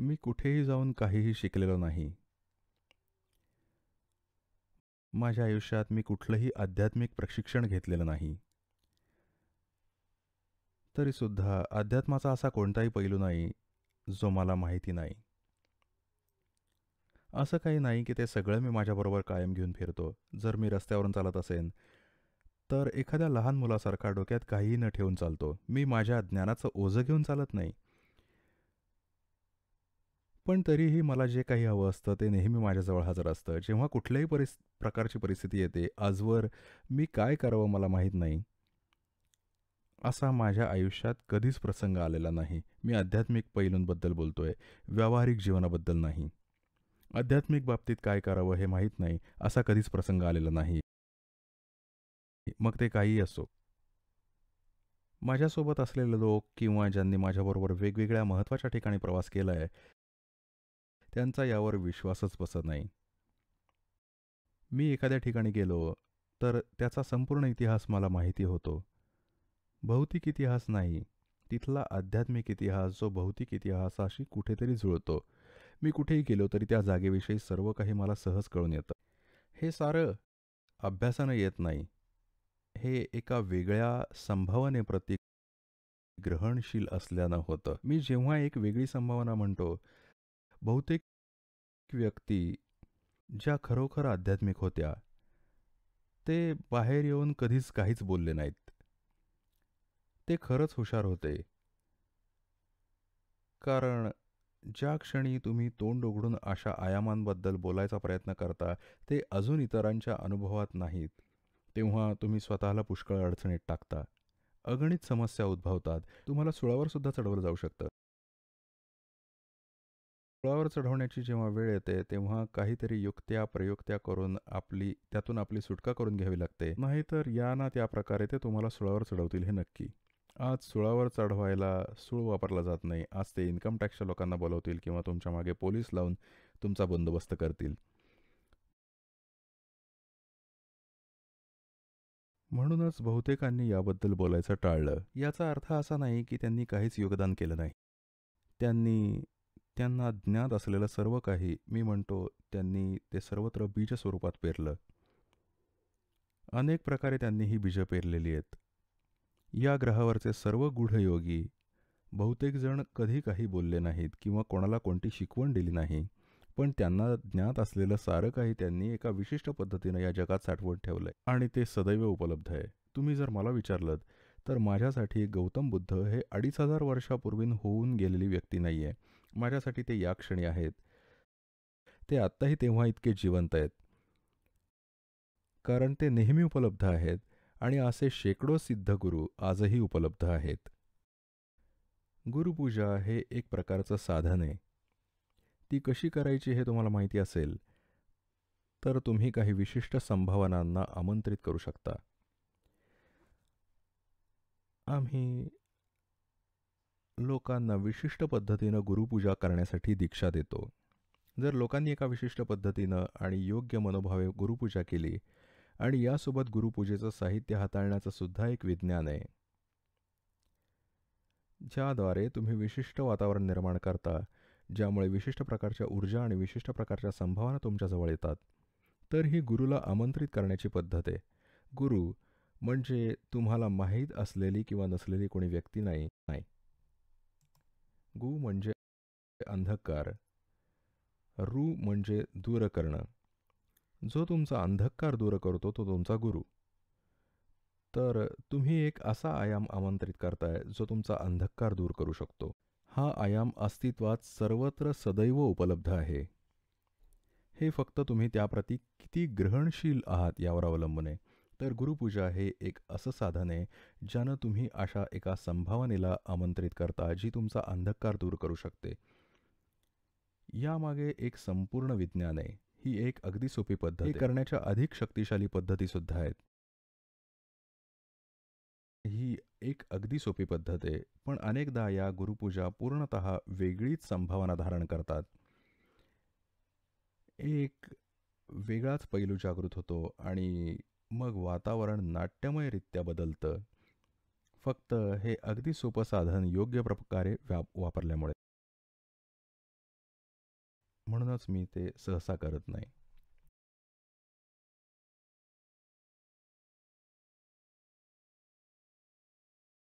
मी कुठेही जाऊन काहीही शिकलेलो नाही माझ्या आयुष्यात मी कुठलंही आध्यात्मिक प्रशिक्षण घेतलेलं नाही तरीसुद्धा अध्यात्माचा असा कोणताही पैलू नाही जो मला माहिती नाही असं काही नाही की ते सगळं मी माझ्याबरोबर कायम घेऊन फिरतो जर मी रस्त्यावरून चालत असेन तर एखाद्या लहान मुलासारखा डोक्यात काहीही न ठेवून चालतो मी माझ्या ज्ञानाचं ओझं घेऊन चालत नाही पण तरीही मला जे काही हवं असतं ते नेहमी माझ्याजवळ हजर असतं जेव्हा कुठल्याही परिस् प्रकारची परिस्थिती येते आजवर मी काय करावं मला माहीत नाही असा माझ्या आयुष्यात कधीच प्रसंग आलेला नाही मी आध्यात्मिक पैलूंबद्दल बोलतो आहे व्यावहारिक जीवनाबद्दल नाही आध्यात्मिक बाबतीत काय करावं हे माहीत नाही असा कधीच प्रसंग आलेला नाही मग ते काहीही असो माझ्यासोबत असलेले लोक किंवा ज्यांनी माझ्याबरोबर वेगवेगळ्या महत्त्वाच्या ठिकाणी प्रवास केला आहे त्यांचा यावर विश्वासच बसत नाही मी एखाद्या ठिकाणी गेलो तर त्याचा संपूर्ण इतिहास मला माहिती होतो भौतिक इतिहास नाही तिथला आध्यात्मिक इतिहास जो भौतिक इतिहासाशी कुठेतरी जुळतो मी कुठेही गेलो तरी त्या जागेविषयी सर्व काही मला सहज कळून येतं हे सारं अभ्यासानं येत नाही हे एका वेगळ्या संभावनेप्रती ग्रहणशील असल्यानं होतं मी जेव्हा एक वेगळी संभावना म्हणतो बहुतेक व्यक्ती ज्या खरोखर आध्यात्मिक होत्या ते बाहेर येऊन कधीच काहीच बोलले नाहीत ते खरंच हुशार होते कारण ज्या क्षणी तुम्ही तोंड उघडून अशा आयामांबद्दल बोलायचा प्रयत्न करता ते अजून इतरांच्या अनुभवात नाहीत तेव्हा तुम्ही स्वतःला पुष्कळ अडचणीत टाकता अगणित समस्या उद्भवतात तुम्हाला सुळावर सुद्धा चढवलं जाऊ शकतं रुळावर चढवण्याची जेव्हा वेळ येते तेव्हा काहीतरी युक्त्या प्रयुक्त्या करून आपली त्यातून आपली सुटका करून घ्यावी लागते नाहीतर या ना त्या प्रकारे ते तुम्हाला सुळावर चढवतील हे नक्की आज सुळावर चढवायला सुळ वापरला जात नाही आज ते इन्कम टॅक्सच्या लोकांना बोलवतील किंवा तुमच्या मागे पोलीस लावून तुमचा बंदोबस्त करतील म्हणूनच बहुतेकांनी याबद्दल बोलायचं टाळलं याचा अर्थ असा नाही की त्यांनी काहीच योगदान केलं नाही त्यांनी त्यांना ज्ञात असलेलं सर्व काही मी म्हणतो त्यांनी ते सर्वत्र बीज स्वरूपात पेरलं अनेक प्रकारे त्यांनी ही बीजं पेरलेली आहेत या ग्रहावरचे सर्व गूढयोगी बहुतेकजण कधी काही बोलले नाहीत किंवा कोणाला कोणती शिकवण दिली नाही पण त्यांना ज्ञात असलेलं सारं काही त्यांनी एका विशिष्ट पद्धतीनं या जगात साठवून ठेवलं आणि ते सदैव उपलब्ध आहे तुम्ही जर मला विचारलं तर माझ्यासाठी गौतम बुद्ध हे अडीच हजार वर्षापूर्वी होऊन गेलेली व्यक्ती नाही आहे माझ्यासाठी ते या क्षणी आहेत ते आत्ताही तेव्हा इतके जिवंत आहेत कारण ते नेहमी उपलब्ध आहेत आणि असे शेकडो सिद्ध गुरु आजही उपलब्ध आहेत गुरुपूजा हे एक प्रकारचं साधन आहे ती कशी करायची हे तुम्हाला माहिती असेल तर तुम्ही काही विशिष्ट संभावनांना आमंत्रित करू शकता आम्ही लोकांना विशिष्ट पद्धतीनं गुरुपूजा करण्यासाठी दीक्षा देतो जर लोकांनी एका विशिष्ट पद्धतीनं आणि योग्य मनोभावे गुरुपूजा केली आणि यासोबत गुरुपूजेचं साहित्य हाताळण्याचं सुद्धा एक विज्ञान आहे ज्याद्वारे तुम्ही विशिष्ट वातावरण निर्माण करता ज्यामुळे विशिष्ट प्रकारच्या ऊर्जा आणि विशिष्ट प्रकारच्या संभावना तुमच्याजवळ येतात तर ही गुरुला आमंत्रित करण्याची पद्धत आहे गुरु म्हणजे तुम्हाला माहीत असलेली किंवा नसलेली कोणी व्यक्ती नाही नाही गु म्हणजे अंधकार रु म्हणजे दूर करणं जो तुमचा अंधकार दूर करतो तो तुमचा गुरु तर तुम्ही एक असा आयाम आमंत्रित करताय जो तुमचा अंधकार दूर करू शकतो हा आयाम अस्तित्वात सर्वत्र सदैव उपलब्ध आहे हे फक्त तुम्ही त्याप्रती किती ग्रहणशील आहात यावर अवलंबून आहे तर गुरुपूजा हे एक असं साधन आहे ज्यानं तुम्ही अशा एका संभावनेला आमंत्रित करता जी तुमचा अंधकार दूर करू शकते यामागे एक संपूर्ण विज्ञान आहे ही एक अगदी सोपी पद्धत करण्याच्या अधिक शक्तिशाली सुद्धा आहेत ही एक अगदी सोपी पद्धत आहे पण अनेकदा या गुरुपूजा पूर्णत वेगळीच संभावना धारण करतात एक वेगळाच पैलू जागृत होतो आणि मग वातावरण नाट्यमयरित्या बदलतं फक्त हे अगदी सोपं साधन योग्य प्रकारे व्या वापरल्यामुळे म्हणूनच मी ते सहसा करत नाही